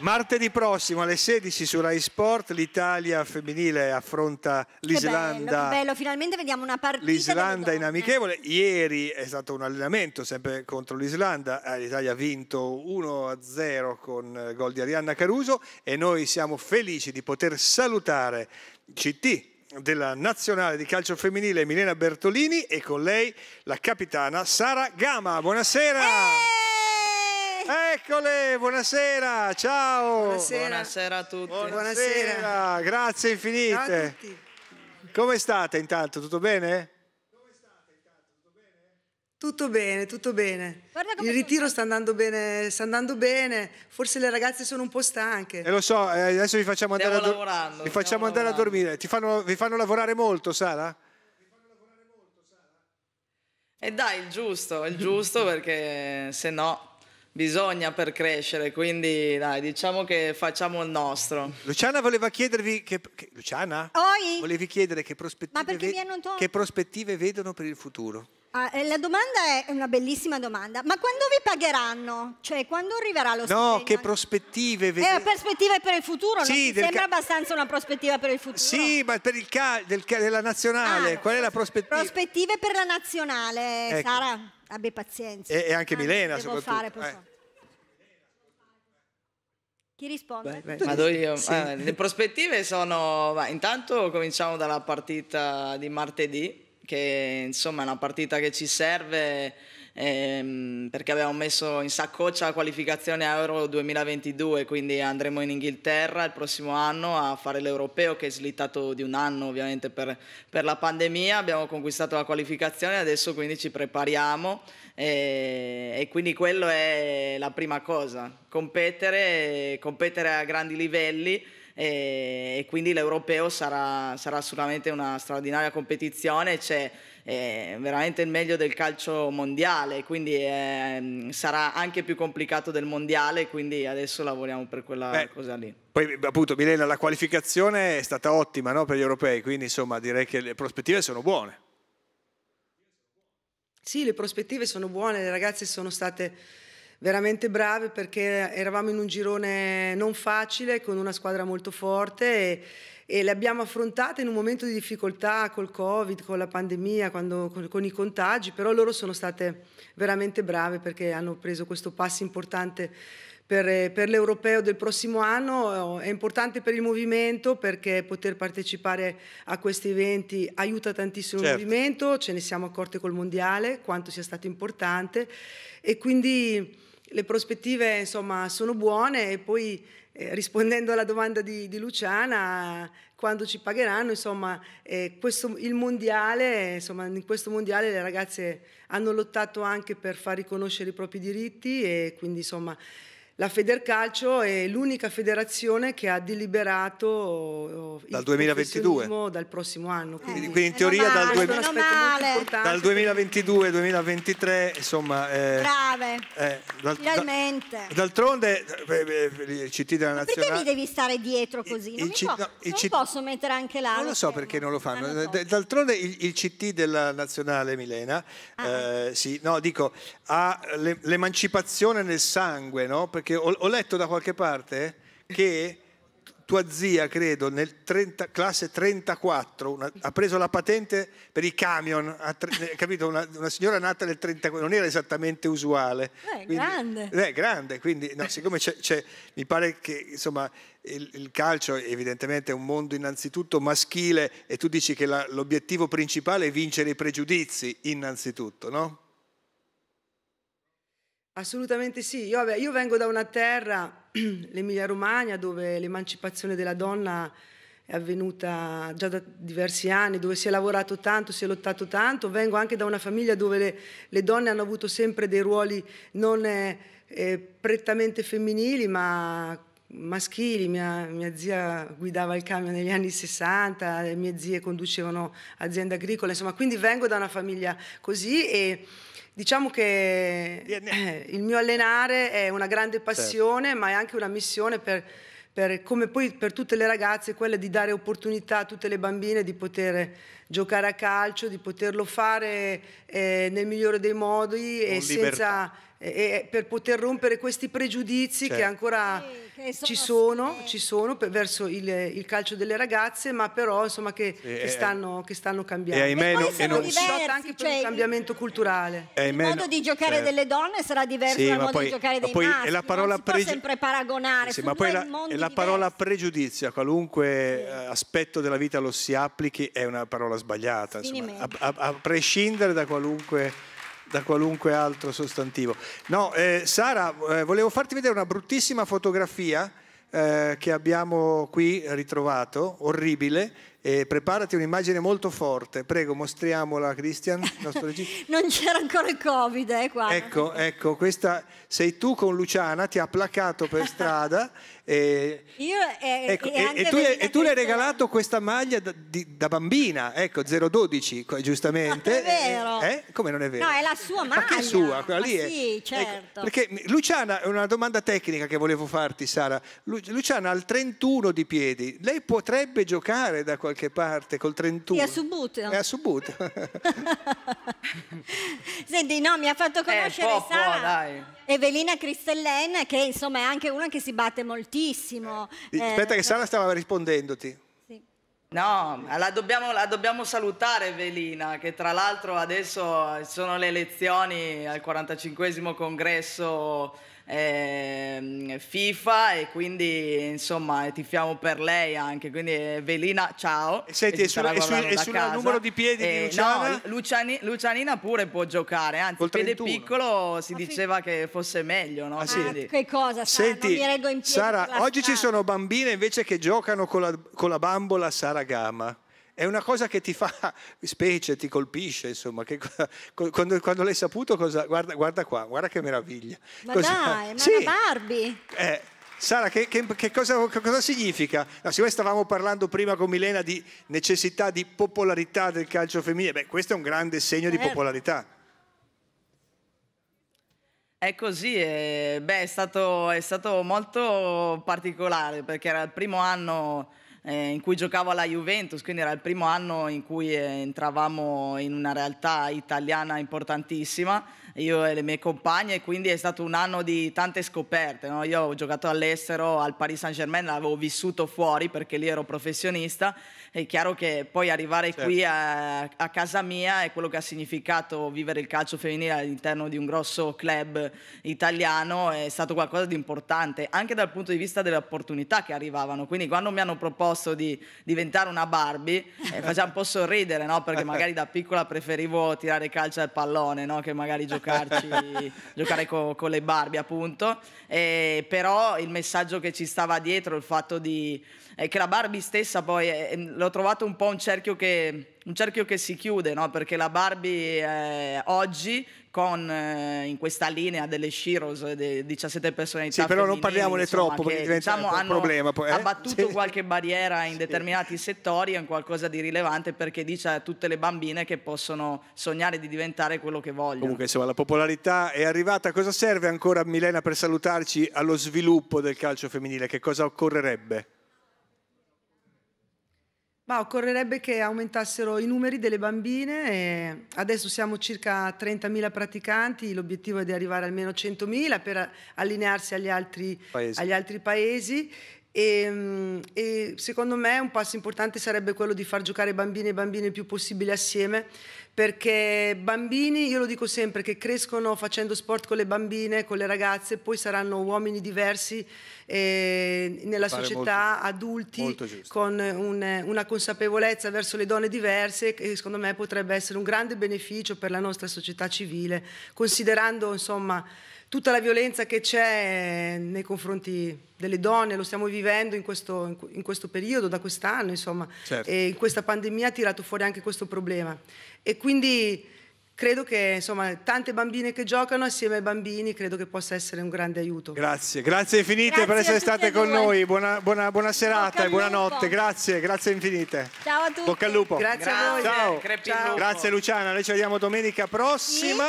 Martedì prossimo alle 16 su Rai Sport l'Italia femminile affronta l'Islanda. Bello, bello, finalmente vediamo una partita. L'Islanda in amichevole. Ieri è stato un allenamento sempre contro l'Islanda. Eh, L'Italia ha vinto 1-0 con eh, gol di Arianna Caruso e noi siamo felici di poter salutare CT della nazionale di calcio femminile Milena Bertolini e con lei la capitana Sara Gama. Buonasera! Eeeh! Eccole, buonasera, ciao. Buonasera, buonasera a tutti. Buonasera. buonasera. grazie infinite. Come state intanto? Tutto bene? Tutto bene, tutto bene. Il ritiro sta andando bene, sta andando bene. Forse le ragazze sono un po' stanche. E eh, lo so, eh, adesso vi facciamo andare, a, do vi facciamo andare a, dormire. Ti fanno, vi fanno lavorare molto, Sara? E eh, dai, il giusto, il giusto perché se no bisogna per crescere, quindi dai, diciamo che facciamo il nostro. Luciana voleva chiedervi che, che Luciana? Oi. Volevi chiedere che prospettive, ve, che prospettive vedono per il futuro? Ah, eh, la domanda è una bellissima domanda, ma quando vi pagheranno? Cioè, quando arriverà lo stipendio? No, che prospettive? Eh, vede... Eh, prospettive per il futuro? Sì, sembra ca... abbastanza una prospettiva per il futuro? Sì, ma per il ca... Del ca... della nazionale, ah, qual è la prospettiva? Prospettive per la nazionale, ecco. Sara, abbi pazienza. E, e anche ah, Milena, devo soprattutto. Fare, eh. Chi risponde? Vai, vai. Vado io. Sì. Eh, le prospettive sono... Beh, intanto cominciamo dalla partita di martedì, che insomma è una partita che ci serve ehm, perché abbiamo messo in saccoccia la qualificazione Euro 2022, quindi andremo in Inghilterra il prossimo anno a fare l'europeo che è slittato di un anno ovviamente per, per la pandemia, abbiamo conquistato la qualificazione, adesso quindi ci prepariamo e, eh, e quindi quello è la prima cosa, competere, competere a grandi livelli e, e quindi l'europeo sarà, sarà, sicuramente una straordinaria competizione, c'è eh, veramente il meglio del calcio mondiale, quindi eh, sarà anche più complicato del mondiale, quindi adesso lavoriamo per quella Beh, cosa lì. Poi appunto Milena, la qualificazione è stata ottima no, per gli europei, quindi insomma direi che le prospettive sono buone. Sì, le prospettive sono buone, le ragazze sono state veramente bravi perché eravamo in un girone non facile, con una squadra molto forte e, e le abbiamo affrontate in un momento di difficoltà col Covid, con la pandemia, quando, con, con, i contagi, però loro sono state veramente brave perché hanno preso questo passo importante per, per l'europeo del prossimo anno, è importante per il movimento perché poter partecipare a questi eventi aiuta tantissimo certo. il movimento, ce ne siamo accorte col mondiale, quanto sia stato importante e quindi le prospettive insomma, sono buone e poi eh, rispondendo alla domanda di, di, Luciana, quando ci pagheranno, insomma, eh, questo, il mondiale, insomma, in questo mondiale le ragazze hanno lottato anche per far riconoscere i propri diritti e quindi insomma la Federcalcio è l'unica federazione che ha deliberato eh, dal 2022 dal prossimo anno. Quindi, eh, quindi in teoria male, dal, dal 2022-2023, insomma, eh, brave. Eh, dal, Finalmente. D'altronde eh, i CT della nazionale Perché mi devi stare dietro così? Non, C, posso, no, non C... posso mettere anche là. Non lo so perché non lo fanno. D'altronde il, il, CT della nazionale Milena ah, eh, ah. sì, no, dico, ha l'emancipazione nel sangue, no? Perché che ho, ho letto da qualche parte che tua zia, credo, nel 30, classe 34, una, ha preso la patente per i camion, tre, eh, capito? Una, una, signora nata nel 34, non era esattamente usuale. Eh, quindi, grande. Eh, grande, quindi no, siccome c'è, c'è, mi pare che insomma, il, il, calcio evidentemente è un mondo innanzitutto maschile e tu dici che la, l'obiettivo principale è vincere i pregiudizi innanzitutto, no? Assolutamente sì, io, vabbè, io vengo da una terra, l'Emilia Romagna, dove l'emancipazione della donna è avvenuta già da diversi anni, dove si è lavorato tanto, si è lottato tanto, vengo anche da una famiglia dove le, le donne hanno avuto sempre dei ruoli non eh, eh prettamente femminili, ma maschili, mia, mia, zia guidava il camion negli anni 60, le mie zie conducevano aziende agricole, insomma, quindi vengo da una famiglia così e Diciamo che eh, il mio allenare è una grande certo. passione, certo. ma è anche una missione per, per, come poi per tutte le ragazze, quella di dare opportunità a tutte le bambine di poter giocare a calcio, di poterlo fare eh, nel migliore dei modi Con e libertà. senza e, e per poter rompere questi pregiudizi certo. che ancora sì, che ci, sono, ci sono, per, verso il, il, calcio delle ragazze, ma però insomma che, sì, che, eh, stanno, che stanno, cambiando. E, ahimè, e poi no, sono non diversi, anche cioè, per un cioè, cambiamento culturale. Eh, il modo di giocare certo. delle donne sarà diverso sì, dal modo poi, di giocare dei poi maschi, la parola non pregi... sempre paragonare. Sì, ma poi la, la parola pregiudizio a qualunque eh, aspetto della vita lo si applichi è una parola sbagliata, insomma, a, a, a prescindere da qualunque da qualunque altro sostantivo. No, eh, Sara, eh, volevo farti vedere una bruttissima fotografia eh, che abbiamo qui ritrovato, orribile, e preparati un'immagine molto forte, prego mostriamola Christian, non c'era ancora il Covid, eh, qua. Ecco, ecco, questa sei tu con Luciana, ti ha placato per strada e, Io, eh, ecco, e, e, ecco, tu, e, tu, le hai regalato questa maglia da, di, da bambina, ecco, 012, giustamente. Non è vero. Eh, eh, come non è vero? No, è la sua maglia. Ma che è sua, quella Ma lì. È. Sì, ecco, certo. Ecco, perché Luciana, è una domanda tecnica che volevo farti Sara, Luciana ha il 31 di piedi, lei potrebbe giocare da qua qualche parte, col 31. È a Subut. È a Subut. Senti, no, mi ha fatto eh, conoscere eh, Sara. Po, Evelina Cristellen, che insomma è anche una che si batte moltissimo. Eh, eh aspetta eh, che Sara stava rispondendoti. Sì. No, la dobbiamo, la dobbiamo salutare Evelina, che tra l'altro adesso sono le elezioni al 45 congresso eh, FIFA e quindi insomma tifiamo per lei anche, quindi eh, Velina ciao. Senti, e sul, numero di piedi eh, di Luciana? No, Luciani, Lucianina pure può giocare, anzi Col piede piccolo si ah, diceva che fosse meglio. No? Ah, sì. ah, che cosa, Sara, Senti, Sara oggi ci sono bambine invece che giocano con la, con la bambola Sara Gama è una cosa che ti fa specie, ti colpisce, insomma, che, quando, quando, l'hai saputo cosa, guarda, guarda, qua, guarda che meraviglia. Ma cosa, dai, ma sì, una Barbie! Eh, Sara, che, che, che, cosa, che, cosa, significa? No, siccome stavamo parlando prima con Milena di necessità di popolarità del calcio femminile, beh, questo è un grande segno certo. di popolarità. È così, eh, beh, è stato, è stato molto particolare perché era il primo anno eh, in cui giocavo alla Juventus, quindi era il primo anno in cui eh, entravamo in una realtà italiana importantissima io e le mie compagne, quindi è stato un anno di tante scoperte. No? Io ho giocato all'estero, al Paris Saint Germain, l'avevo vissuto fuori perché lì ero professionista. È chiaro che poi arrivare certo. qui a, a, casa mia è quello che ha significato vivere il calcio femminile all'interno di un grosso club italiano, è stato qualcosa di importante, anche dal punto di vista delle opportunità che arrivavano. Quindi quando mi hanno proposto di diventare una Barbie, eh, faceva un po' sorridere, no? perché magari da piccola preferivo tirare calcio al pallone, no? che magari giocare giocarci, giocare co, con le Barbie appunto, eh, però il messaggio che ci stava dietro, il fatto di, È eh, che la Barbie stessa poi, eh, l'ho trovato un po' un cerchio che un cerchio che si chiude, no? perché la Barbie eh, oggi con eh, in questa linea delle Shiros de 17 personalità sì, però non parliamone insomma, troppo perché che, diciamo, un hanno problema Ha eh? battuto sì. qualche barriera in sì. determinati settori è un qualcosa di rilevante perché dice a tutte le bambine che possono sognare di diventare quello che vogliono comunque insomma la popolarità è arrivata cosa serve ancora Milena per salutarci allo sviluppo del calcio femminile che cosa occorrerebbe? Ma occorrerebbe che aumentassero i numeri delle bambine, adesso siamo circa 30.000 praticanti, l'obiettivo è di arrivare almeno 100.000 per allinearsi agli altri paesi. Agli altri paesi e, ehm, e, secondo me un passo importante sarebbe quello di far giocare bambini e bambine il più possibile assieme, perché bambini, io lo dico sempre, che crescono facendo sport con le bambine, con le ragazze, poi saranno uomini diversi eh, nella Pare società, molto, adulti, molto con un, una consapevolezza verso le donne diverse, che secondo me potrebbe essere un grande beneficio per la nostra società civile, considerando insomma tutta la violenza che c'è nei confronti delle donne, lo stiamo vivendo in questo, in questo periodo, da quest'anno, insomma, certo. e questa pandemia ha tirato fuori anche questo problema. E quindi credo che insomma, tante bambine che giocano assieme ai bambini credo che possa essere un grande aiuto. Grazie, grazie infinite grazie per essere state con due. noi, buona, buona, buona serata e buonanotte, grazie, grazie infinite. Ciao a tutti. Bocca al lupo. Grazie, grazie a voi. Ciao. Ciao. Grazie Luciana, noi ci vediamo domenica prossima. Sì?